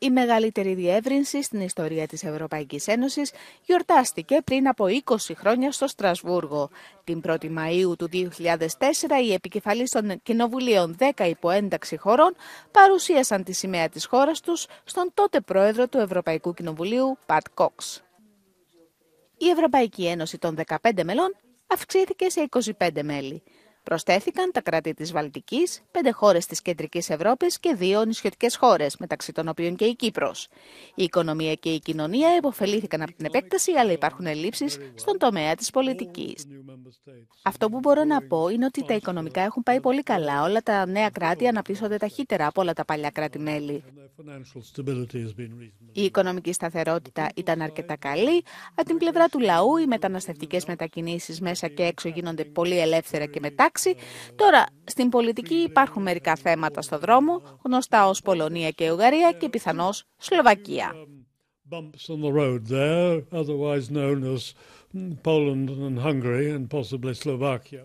Η μεγαλύτερη διεύρυνση στην ιστορία της Ευρωπαϊκής Ένωσης γιορτάστηκε πριν από 20 χρόνια στο Στρασβούργο. Την 1η Μαΐου του 2004 οι επικεφαλής των κοινοβουλίων 10 υποένταξη χωρών παρουσίασαν τη σημαία της χώρας τους στον τότε πρόεδρο του Ευρωπαϊκού Κοινοβουλίου, Πατ Κόξ. Η Ευρωπαϊκή Ένωση των 15 μελών αυξήθηκε σε 25 μέλη. Προσθέθηκαν τα κράτη της Βαλτικής, πέντε χώρες της Κεντρικής Ευρώπης και δύο νησιωτικές χώρες, μεταξύ των οποίων και η Κύπρος. Η οικονομία και η κοινωνία επωφελήθηκαν από την επέκταση, αλλά υπάρχουν ελλείψεις στον τομέα της πολιτικής. Αυτό που μπορώ να πω είναι ότι τα οικονομικά έχουν πάει πολύ καλά. Όλα τα νέα κράτη αναπτύσσονται ταχύτερα από όλα τα παλιά κράτη-μέλη. Η οικονομική σταθερότητα ήταν αρκετά καλή. Από την πλευρά του λαού, οι μεταναστευτικές μετακινήσεις μέσα και έξω γίνονται πολύ ελεύθερα και με τάξη. Τώρα, στην πολιτική υπάρχουν μερικά θέματα στο δρόμο, γνωστά ως Πολωνία και Ουγγαρία και πιθανώς Σλοβακία bumps on the road there, otherwise known as Poland and Hungary and possibly Slovakia.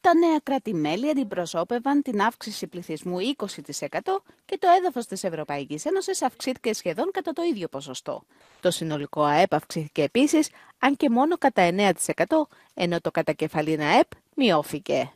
Τα νέα κράτη-μέλη αντιπροσώπευαν την αύξηση πληθυσμού 20% και το έδαφος της Ευρωπαϊκής Ένωσης αυξήθηκε σχεδόν κατά το ίδιο ποσοστό. Το συνολικό ΑΕΠ αυξήθηκε επίσης, αν και μόνο κατά 9%, ενώ το κατακεφαλήν ΑΕΠ μειώθηκε.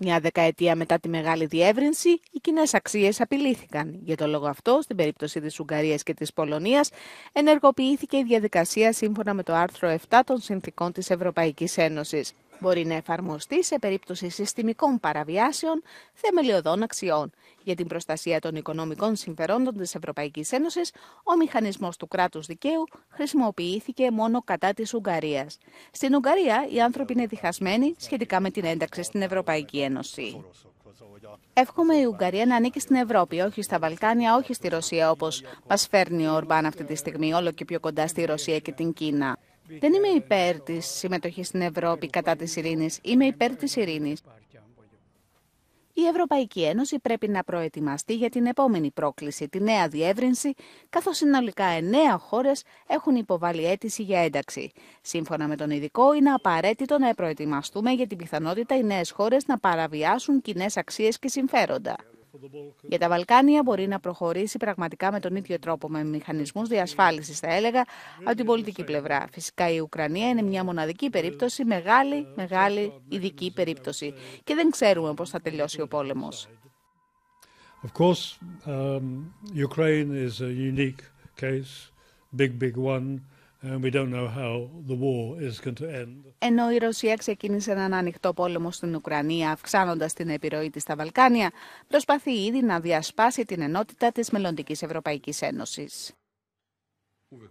Μια δεκαετία μετά τη μεγάλη διεύρυνση, οι κοινές αξίες απειλήθηκαν. Για το λόγο αυτό, στην περίπτωση της Ουγγαρίας και της Πολωνίας, ενεργοποιήθηκε η διαδικασία σύμφωνα με το άρθρο 7 των συνθήκων της Ευρωπαϊκής Ένωσης μπορεί να εφαρμοστεί σε περίπτωση συστημικών παραβιάσεων θεμελιωδών αξιών. Για την προστασία των οικονομικών συμφερόντων της Ευρωπαϊκής Ένωσης, ο μηχανισμός του κράτους δικαίου χρησιμοποιήθηκε μόνο κατά της Ουγγαρίας. Στην Ουγγαρία οι άνθρωποι είναι διχασμένοι σχετικά με την ένταξη στην Ευρωπαϊκή Ένωση. Εύχομαι η Ουγγαρία να ανήκει στην Ευρώπη, όχι στα Βαλκάνια, όχι στη Ρωσία, όπως μας φέρνει ο Ορμπάν αυτή τη στιγμή, όλο και πιο κοντά στη Ρωσία και την Κίνα. Δεν είμαι υπέρ της συμμετοχής στην Ευρώπη κατά της ειρήνης. Είμαι υπέρ της ειρήνης. Η Ευρωπαϊκή Ένωση πρέπει να προετοιμαστεί για την επόμενη πρόκληση, τη νέα διεύρυνση, καθώς συνολικά εννέα χώρες έχουν υποβάλει αίτηση για ένταξη. Σύμφωνα με τον ειδικό, είναι απαραίτητο να προετοιμαστούμε για την πιθανότητα οι νέες χώρες να παραβιάσουν κοινές αξίες και συμφέροντα για τα Βαλκάνια μπορεί να προχωρήσει πραγματικά με τον ίδιο τρόπο, με μηχανισμούς διασφάλισης, θα έλεγα, από την πολιτική πλευρά. Φυσικά η Ουκρανία είναι μια μοναδική περίπτωση, μεγάλη, μεγάλη ειδική περίπτωση. Και δεν ξέρουμε πώς θα τελειώσει ο πόλεμος. Ενώ η Ρωσία ξεκίνησε έναν ανοιχτό πόλεμο στην Ουκρανία, αυξάνοντας την επιρροή της στα Βαλκάνια, προσπαθεί ήδη να διασπάσει την ενότητα της μελλοντικής Ευρωπαϊκής Ένωσης.